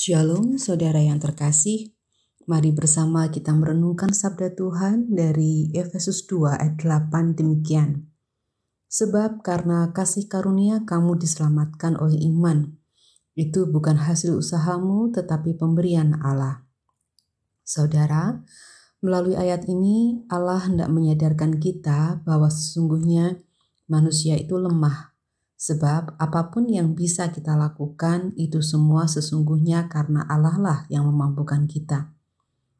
Shalom saudara yang terkasih. Mari bersama kita merenungkan sabda Tuhan dari Efesus 2 ayat 8 demikian. Sebab karena kasih karunia kamu diselamatkan oleh iman. Itu bukan hasil usahamu tetapi pemberian Allah. Saudara, melalui ayat ini Allah hendak menyadarkan kita bahwa sesungguhnya manusia itu lemah Sebab apapun yang bisa kita lakukan itu semua sesungguhnya karena Allah lah yang memampukan kita.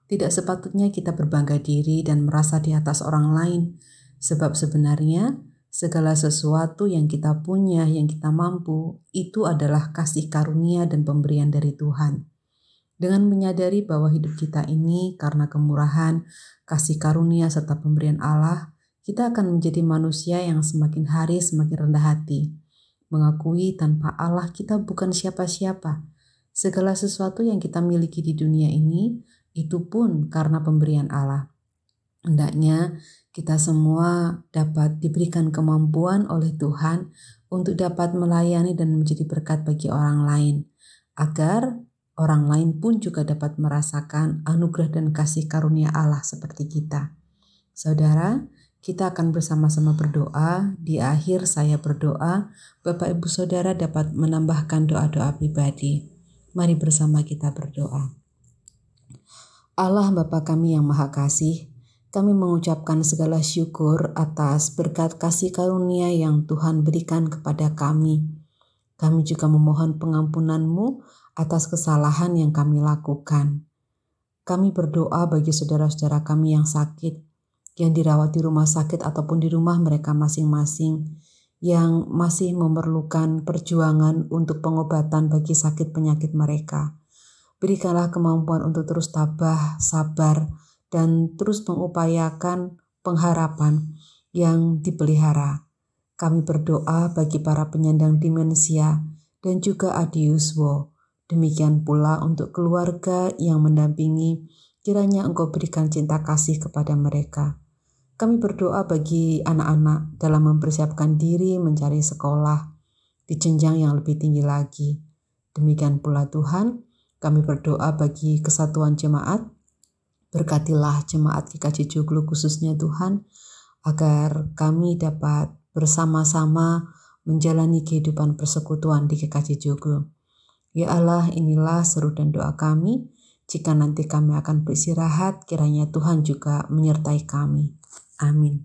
Tidak sepatutnya kita berbangga diri dan merasa di atas orang lain, sebab sebenarnya segala sesuatu yang kita punya, yang kita mampu, itu adalah kasih karunia dan pemberian dari Tuhan. Dengan menyadari bahwa hidup kita ini karena kemurahan, kasih karunia serta pemberian Allah, kita akan menjadi manusia yang semakin hari semakin rendah hati mengakui tanpa Allah kita bukan siapa-siapa. Segala sesuatu yang kita miliki di dunia ini itu pun karena pemberian Allah. Hendaknya kita semua dapat diberikan kemampuan oleh Tuhan untuk dapat melayani dan menjadi berkat bagi orang lain, agar orang lain pun juga dapat merasakan anugerah dan kasih karunia Allah seperti kita. Saudara, kita akan bersama-sama berdoa. Di akhir saya berdoa, Bapak Ibu Saudara dapat menambahkan doa-doa pribadi. Mari bersama kita berdoa. Allah Bapa kami yang Maha Kasih, kami mengucapkan segala syukur atas berkat kasih karunia yang Tuhan berikan kepada kami. Kami juga memohon pengampunanmu atas kesalahan yang kami lakukan. Kami berdoa bagi saudara-saudara kami yang sakit, yang dirawat di rumah sakit ataupun di rumah mereka masing-masing yang masih memerlukan perjuangan untuk pengobatan bagi sakit penyakit mereka. Berikanlah kemampuan untuk terus tabah, sabar, dan terus mengupayakan pengharapan yang dipelihara. Kami berdoa bagi para penyandang demensia dan juga adi adiuswo. Demikian pula untuk keluarga yang mendampingi, kiranya engkau berikan cinta kasih kepada mereka. Kami berdoa bagi anak-anak dalam mempersiapkan diri mencari sekolah di jenjang yang lebih tinggi lagi. Demikian pula Tuhan, kami berdoa bagi kesatuan jemaat. Berkatilah jemaat GKJ Joglo khususnya Tuhan, agar kami dapat bersama-sama menjalani kehidupan persekutuan di GKJ Joglo. Ya Allah, inilah seru dan doa kami. Jika nanti kami akan beristirahat, kiranya Tuhan juga menyertai kami. Amin.